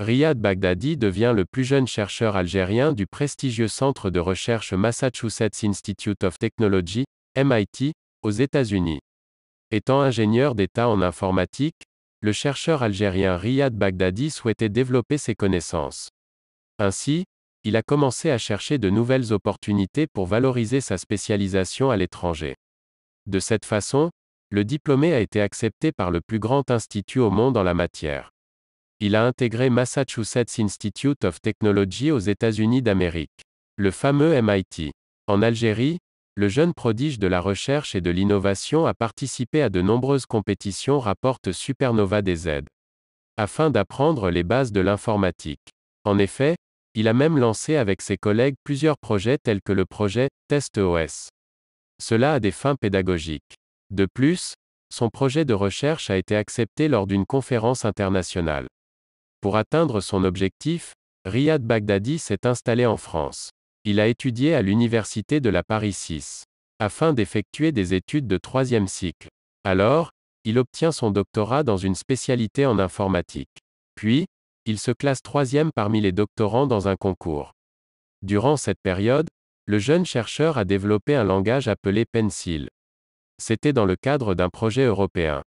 Riyad Baghdadi devient le plus jeune chercheur algérien du prestigieux centre de recherche Massachusetts Institute of Technology, MIT, aux États-Unis. Étant ingénieur d'État en informatique, le chercheur algérien Riyad Baghdadi souhaitait développer ses connaissances. Ainsi, il a commencé à chercher de nouvelles opportunités pour valoriser sa spécialisation à l'étranger. De cette façon, le diplômé a été accepté par le plus grand institut au monde en la matière. Il a intégré Massachusetts Institute of Technology aux États-Unis d'Amérique. Le fameux MIT. En Algérie, le jeune prodige de la recherche et de l'innovation a participé à de nombreuses compétitions rapporte Supernova DZ. Afin d'apprendre les bases de l'informatique. En effet, il a même lancé avec ses collègues plusieurs projets tels que le projet Test OS. Cela a des fins pédagogiques. De plus, son projet de recherche a été accepté lors d'une conférence internationale. Pour atteindre son objectif, Riyad Baghdadi s'est installé en France. Il a étudié à l'université de la Paris 6, afin d'effectuer des études de troisième cycle. Alors, il obtient son doctorat dans une spécialité en informatique. Puis, il se classe troisième parmi les doctorants dans un concours. Durant cette période, le jeune chercheur a développé un langage appelé Pencil. C'était dans le cadre d'un projet européen.